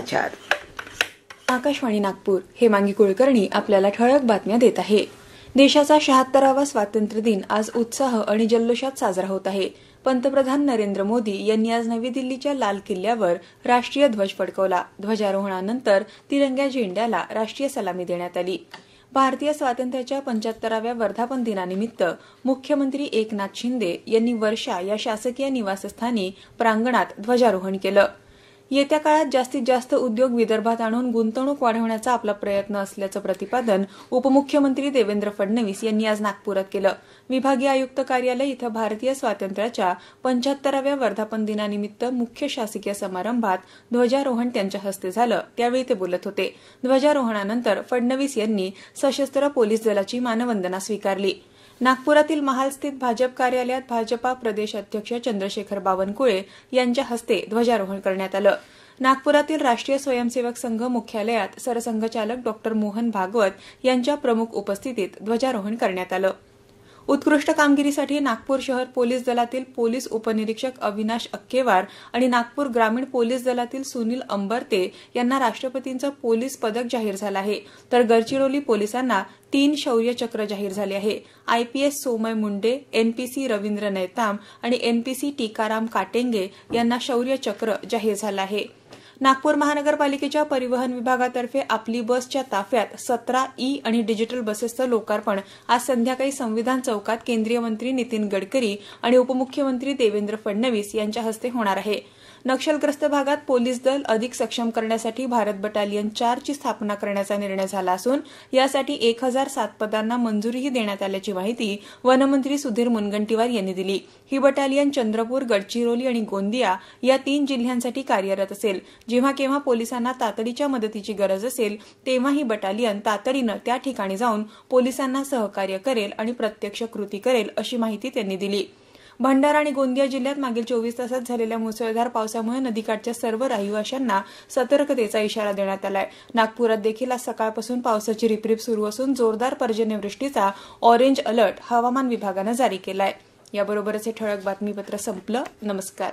समाचार आकाशवाणी नागपूर मांगी कुलकर्णी आपल्याला ठळक बातम्या देत आहे देशाचा शहात्तरावा स्वातंत्र्य दिन आज उत्साह आणि जल्लोषात साजरा होत आहे पंतप्रधान नरेंद्र मोदी यांनी आज नवी दिल्लीच्या लाल किल्ल्यावर राष्ट्रीय ध्वज फडकवला ध्वजारोहणानंतर तिरंग्या झेंड्याला राष्ट्रीय सलामी देण्यात आली भारतीय स्वातंत्र्याच्या पंच्याहत्तराव्या वर्धापन दिनानिमित्त मुख्यमंत्री एकनाथ शिंदे यांनी वर्षा या शासकीय निवासस्थानी प्रांगणात ध्वजारोहण केलं येत्या काळात जास्तीत जास्त उद्योग विदर्भात आणून गुंतवणूक वाढवण्याचा आपला प्रयत्न असल्याचं प्रतिपादन उपमुख्यमंत्री देवेंद्र फडणवीस यांनी आज नागपुरात केलं विभागीय आयुक्त कार्यालय इथं भारतीय स्वातंत्र्याच्या पंचाहत्तराव्या वर्धापन दिनानिमित्त मुख्य शासकीय समारंभात ध्वजारोहण त्यांच्या हस्ते झालं त्यावेळी ते बोलत होते ध्वजारोहणानंतर फडणवीस यांनी सशस्त्र पोलीस दलाची मानवंदना स्वीकारली नागपुरातील महालस्थित भाजप कार्यालयात भाजपा प्रदेश अध्यक्ष चंद्रशेखर बावनकुळे यांच्या हस्ते ध्वजारोहण करण्यात आलं नागपुरातील राष्ट्रीय स्वयंसेवक संघ मुख्यालयात सरसंघचालक डॉ मोहन भागवत यांच्या प्रमुख उपस्थितीत ध्वजारोहण करण्यात आलं उत्कृष्ट कामगिरीसाठी नागपूर शहर पोलीस दलातील पोलीस उपनिरीक्षक अविनाश अक्केवार आणि नागपूर ग्रामीण पोलीस दलातील सुनील अंबरते यांना राष्ट्रपतींचं पोलीस पदक जाहीर झालं आहे तर गडचिरोली पोलिसांना तीन शौर्य चक्र जाहीर झाले आहे आयपीएस सोमय मुंडे एनपीसी रवींद्र नैताम आणि एनपीसी टीकाराम काटेंगे यांना शौर्य चक्र जाहीर झालं आहे नागपूर महानगरपालिकेच्या परिवहन विभागातर्फे आपली बसच्या ताफ्यात सतरा ई आणि डिजिटल बसेसचं लोकार्पण आज संध्याकाळी संविधान चौकात केंद्रीय मंत्री नितीन गडकरी आणि उपमुख्यमंत्री देवेंद्र फडणवीस यांच्या हस्ते होणार आहे नक्षलग्रस्त भागात पोलीस दल अधिक सक्षम करण्यासाठी भारत बटालियन चारची स्थापना करण्याचा निर्णय झाला असून यासाठी एक हजार सात पदांना मंजुरीही देण्यात आल्याची माहिती वनमंत्री सुधीर मुनगंटीवार यांनी दिली ही बटालियन चंद्रपूर गडचिरोली आणि गोंदिया या तीन जिल्ह्यांसाठी कार्यरत असेल जेव्हा केव्हा पोलिसांना तातडीच्या मदतीची गरज असेल तेव्हा ही बटालियन तातडीनं त्या ठिकाणी जाऊन पोलिसांना सहकार्य करेल आणि प्रत्यक्ष कृती करेल अशी माहिती त्यांनी दिली भंडारा आणि गोंदिया जिल्ह्यात मागील चोवीस तासात झालेल्या मुसळधार पावसामुळे नदीकाठच्या सर्व रहिवाशांना सतर्कतेचा इशारा देण्यात आलाय नागपुरात देखील आज सकाळपासून पावसाची रिपरिप सुरू असून जोरदार पर्जन्यवृष्टीचा ऑरेंज अलर्ट हवामान विभागानं जारी केला आहे याबरोबरच हे ठळक बातमीपत्र संपलं नमस्कार